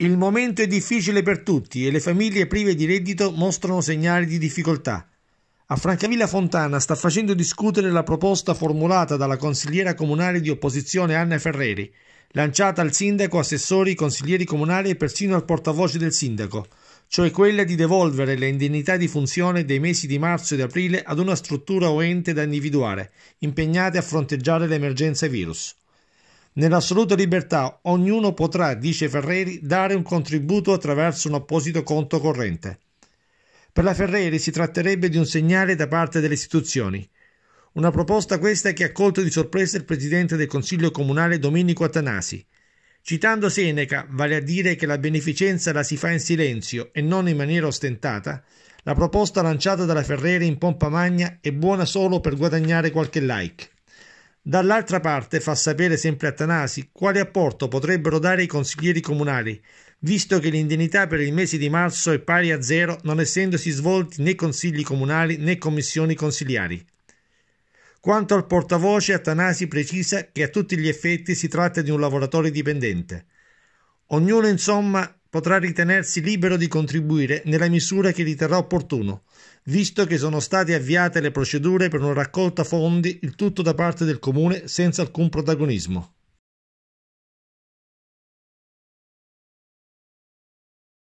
Il momento è difficile per tutti e le famiglie prive di reddito mostrano segnali di difficoltà. A Francavilla Fontana sta facendo discutere la proposta formulata dalla consigliera comunale di opposizione Anna Ferreri, lanciata al sindaco, assessori, consiglieri comunali e persino al portavoce del sindaco, cioè quella di devolvere le indennità di funzione dei mesi di marzo ed aprile ad una struttura o ente da individuare, impegnate a fronteggiare l'emergenza virus. Nell'assoluta libertà ognuno potrà, dice Ferreri, dare un contributo attraverso un apposito conto corrente. Per la Ferreri si tratterebbe di un segnale da parte delle istituzioni. Una proposta questa che ha colto di sorpresa il presidente del Consiglio comunale Domenico Atanasi. Citando Seneca, vale a dire che la beneficenza la si fa in silenzio e non in maniera ostentata, la proposta lanciata dalla Ferreri in pompa magna è buona solo per guadagnare qualche like. Dall'altra parte fa sapere sempre Atanasi, quale apporto potrebbero dare i consiglieri comunali, visto che l'indennità per il mese di marzo è pari a zero non essendosi svolti né consigli comunali né commissioni consiliari. Quanto al portavoce, Atanasi precisa che a tutti gli effetti si tratta di un lavoratore dipendente. Ognuno, insomma, potrà ritenersi libero di contribuire nella misura che riterrà opportuno, visto che sono state avviate le procedure per una raccolta fondi, il tutto da parte del comune senza alcun protagonismo.